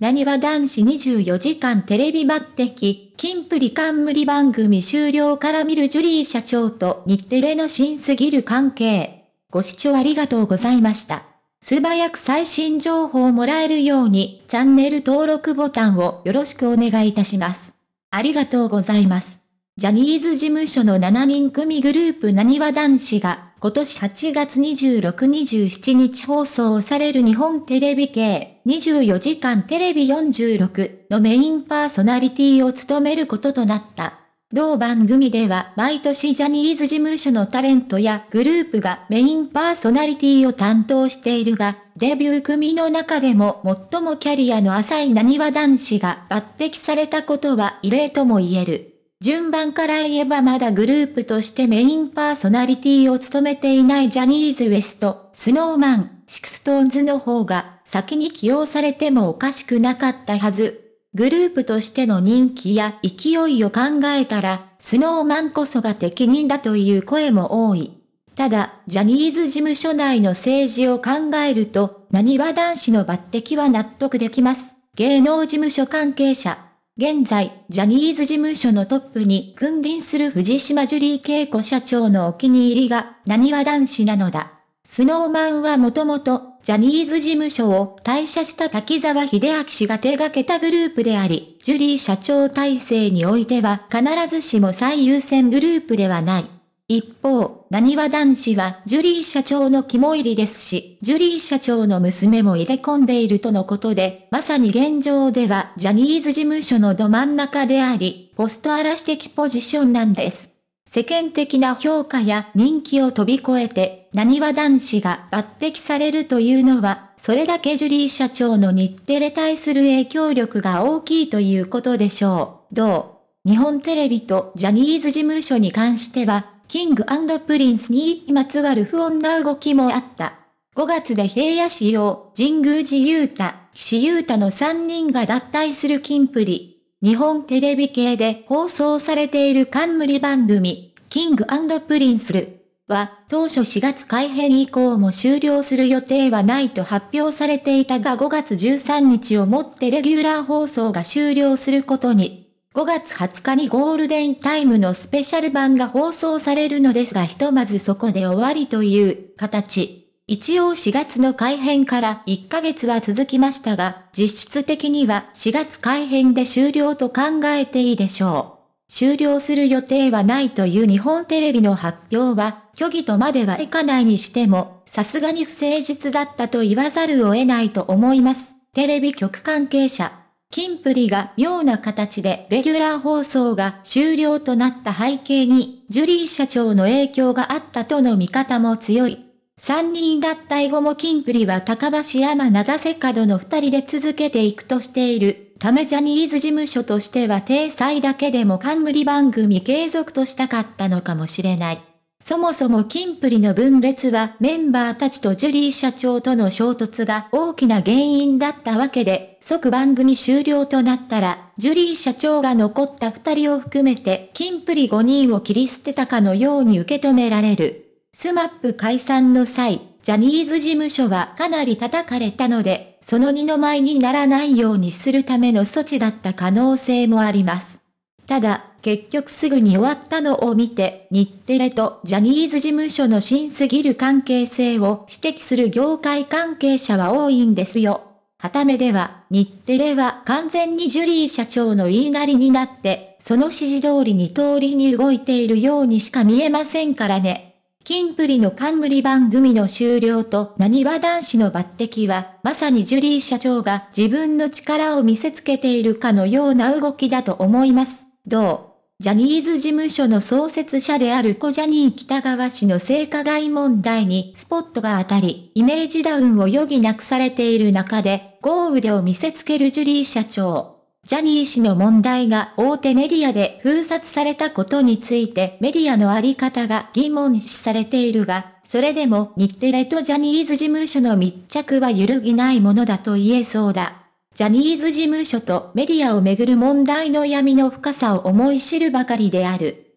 何は男子24時間テレビ抜擢、金プリ冠番組終了から見るジュリー社長と日テレの新すぎる関係。ご視聴ありがとうございました。素早く最新情報をもらえるように、チャンネル登録ボタンをよろしくお願いいたします。ありがとうございます。ジャニーズ事務所の7人組グループなにわ男子が今年8月26-27日放送される日本テレビ系24時間テレビ46のメインパーソナリティを務めることとなった。同番組では毎年ジャニーズ事務所のタレントやグループがメインパーソナリティを担当しているが、デビュー組の中でも最もキャリアの浅いなにわ男子が抜擢されたことは異例とも言える。順番から言えばまだグループとしてメインパーソナリティを務めていないジャニーズ WEST、スノーマン、シクストーンズの方が先に起用されてもおかしくなかったはず。グループとしての人気や勢いを考えたら、スノーマンこそが適任だという声も多い。ただ、ジャニーズ事務所内の政治を考えると、何は男子の抜擢は納得できます。芸能事務所関係者。現在、ジャニーズ事務所のトップに君臨する藤島ジュリー恵子社長のお気に入りが、何は男子なのだ。スノーマンはもともと、ジャニーズ事務所を退社した滝沢秀明氏が手掛けたグループであり、ジュリー社長体制においては必ずしも最優先グループではない。一方、何は男子はジュリー社長の肝入りですし、ジュリー社長の娘も入れ込んでいるとのことで、まさに現状ではジャニーズ事務所のど真ん中であり、ポスト嵐的ポジションなんです。世間的な評価や人気を飛び越えて、何は男子が抜擢されるというのは、それだけジュリー社長の日テレ対する影響力が大きいということでしょう。どう日本テレビとジャニーズ事務所に関しては、キングプリンスにまつわる不穏な動きもあった。5月で平野市を神宮寺雄太、岸優太の3人が脱退するキンプリ。日本テレビ系で放送されている冠番組、キングプリンスルは、当初4月改編以降も終了する予定はないと発表されていたが5月13日をもってレギュラー放送が終了することに。5月20日にゴールデンタイムのスペシャル版が放送されるのですがひとまずそこで終わりという形。一応4月の改編から1ヶ月は続きましたが、実質的には4月改編で終了と考えていいでしょう。終了する予定はないという日本テレビの発表は、虚偽とまではいかないにしても、さすがに不誠実だったと言わざるを得ないと思います。テレビ局関係者。キンプリが妙な形でレギュラー放送が終了となった背景に、ジュリー社長の影響があったとの見方も強い。3人脱退後もキンプリは高橋山長瀬角の2人で続けていくとしている。ためジャニーズ事務所としては体裁だけでも冠番組継続としたかったのかもしれない。そもそもキンプリの分裂はメンバーたちとジュリー社長との衝突が大きな原因だったわけで、即番組終了となったら、ジュリー社長が残った二人を含めてキンプリ5人を切り捨てたかのように受け止められる。スマップ解散の際、ジャニーズ事務所はかなり叩かれたので、その二の舞にならないようにするための措置だった可能性もあります。ただ、結局すぐに終わったのを見て、日テレとジャニーズ事務所の真すぎる関係性を指摘する業界関係者は多いんですよ。はためでは、日テレは完全にジュリー社長の言いなりになって、その指示通りに通りに動いているようにしか見えませんからね。金プリの冠番組の終了と何は男子の抜擢は、まさにジュリー社長が自分の力を見せつけているかのような動きだと思います。どうジャニーズ事務所の創設者である小ジャニー北川氏の性加害問題にスポットが当たり、イメージダウンを余儀なくされている中で、豪雨を見せつけるジュリー社長。ジャニー氏の問題が大手メディアで封殺されたことについてメディアのあり方が疑問視されているが、それでも日テレとジャニーズ事務所の密着は揺るぎないものだと言えそうだ。ジャニーズ事務所とメディアをめぐる問題の闇の深さを思い知るばかりである。